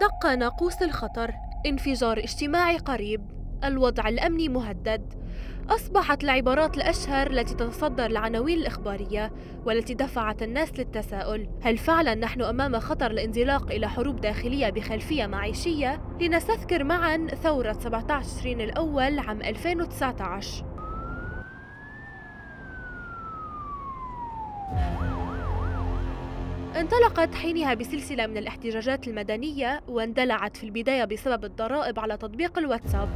دق ناقوس الخطر انفجار اجتماعي قريب الوضع الأمني مهدد أصبحت العبارات الأشهر التي تتصدر العناوين الإخبارية والتي دفعت الناس للتساؤل هل فعلا نحن أمام خطر الانزلاق إلى حروب داخلية بخلفية معيشية؟ لنستذكر معا ثورة 17 تشرين الأول عام 2019 انطلقت حينها بسلسلة من الاحتجاجات المدنية واندلعت في البداية بسبب الضرائب على تطبيق الواتساب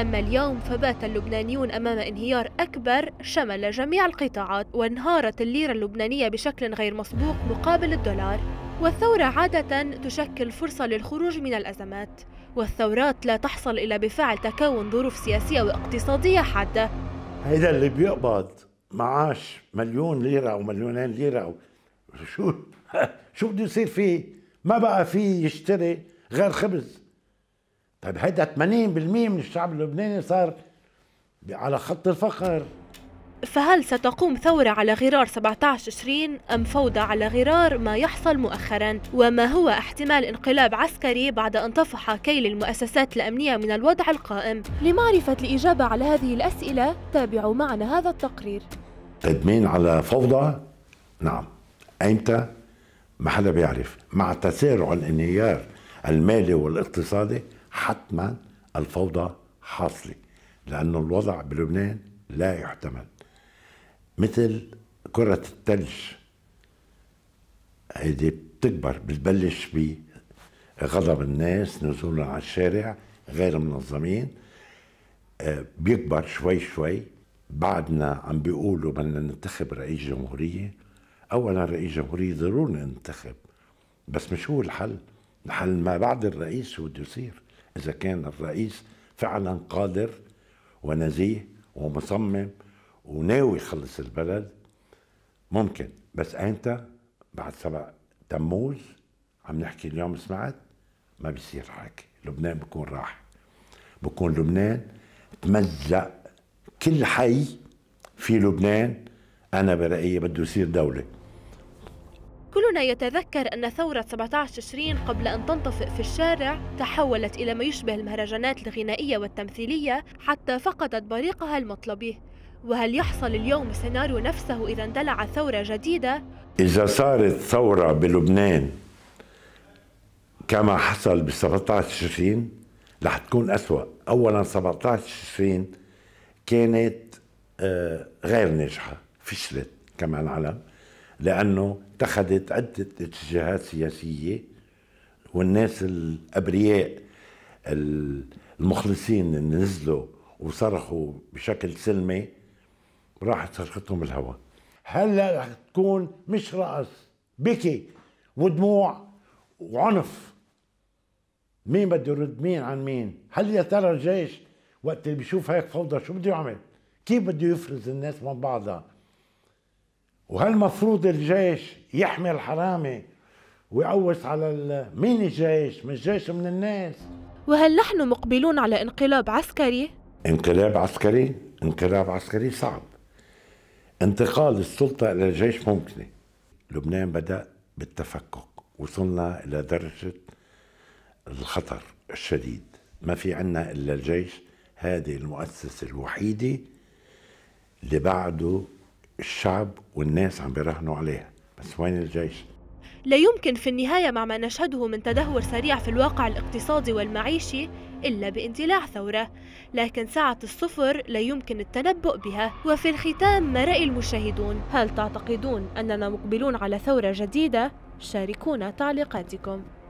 أما اليوم فبات اللبنانيون أمام انهيار أكبر شمل جميع القطاعات وانهارت الليرة اللبنانية بشكل غير مسبوق مقابل الدولار والثورة عادة تشكل فرصة للخروج من الأزمات والثورات لا تحصل إلا بفعل تكون ظروف سياسية واقتصادية حادة هذا اللي بيقبض معاش مليون ليرة أو مليونين ليرة أو شو شو بده يصير فيه ما بقى فيه يشتري غير خبز طيب هيدا 80% من الشعب اللبناني صار على خط الفقر فهل ستقوم ثورة على غرار 17 تشرين أم فوضى على غرار ما يحصل مؤخرا وما هو احتمال انقلاب عسكري بعد أن طفح كيل المؤسسات الأمنية من الوضع القائم لمعرفة الإجابة على هذه الأسئلة تابعوا معنا هذا التقرير تدمين طيب على فوضى؟ نعم أيمتى؟ ما حدا بيعرف مع تسارع الانهيار المالي والاقتصادي حتما الفوضى حاصلة لأن الوضع بلبنان لا يحتمل مثل كرة الثلج هيدي بتكبر بتبلش بغضب الناس نزولهم على الشارع غير منظمين آه، بيكبر شوي شوي بعدنا عم بيقولوا بدنا ننتخب رئيس جمهورية اولا رئيس جمهوريه ضروري ننتخب بس مش هو الحل الحل ما بعد الرئيس شو بده يصير اذا كان الرئيس فعلا قادر ونزيه ومصمم وناوي يخلص البلد ممكن بس انت بعد 7 تموز عم نحكي اليوم سمعت ما بيصير حكي لبنان بكون راح بكون لبنان تمزق كل حي في لبنان انا برايي بده يصير دوله كلنا يتذكر أن ثورة 17 تشرين قبل أن تنطفئ في الشارع تحولت إلى ما يشبه المهرجانات الغنائية والتمثيلية حتى فقدت بريقها المطلبي وهل يحصل اليوم السيناريو نفسه إذا اندلع ثورة جديدة؟ إذا صارت ثورة بلبنان كما حصل ب 17 تشرين رح تكون أسوأ أولا 17 تشرين كانت آه، غير ناجحة فشلت كما نعلم لأنه اتخذت عدة اتجاهات سياسية والناس الأبرياء المخلصين اللي نزلوا وصرخوا بشكل سلمي راحت صرختهم الهواء هلا رح تكون مش رقص بكي ودموع وعنف مين بده يرد مين عن مين هل يا ترى الجيش وقت اللي بيشوف هيك فوضى شو بده يعمل كيف بده يفرز الناس من بعضها وهالمفروض الجيش يحمي الحرامي ويقوص على مين الجيش؟ مش الجيش من الناس وهل نحن مقبلون على انقلاب عسكري؟ انقلاب عسكري؟ انقلاب عسكري صعب انتقال السلطة إلى الجيش ممكنة لبنان بدأ بالتفكك وصلنا إلى درجة الخطر الشديد ما في عنا إلا الجيش هذه المؤسسة الوحيدة اللي بعده الشعب والناس عم بيراهنوا عليها بس وين الجيش؟ لا يمكن في النهاية مع ما نشهده من تدهور سريع في الواقع الاقتصادي والمعيشي إلا باندلاع ثورة لكن ساعة الصفر لا يمكن التنبؤ بها وفي الختام ما رأي المشاهدون هل تعتقدون أننا مقبلون على ثورة جديدة؟ شاركونا تعليقاتكم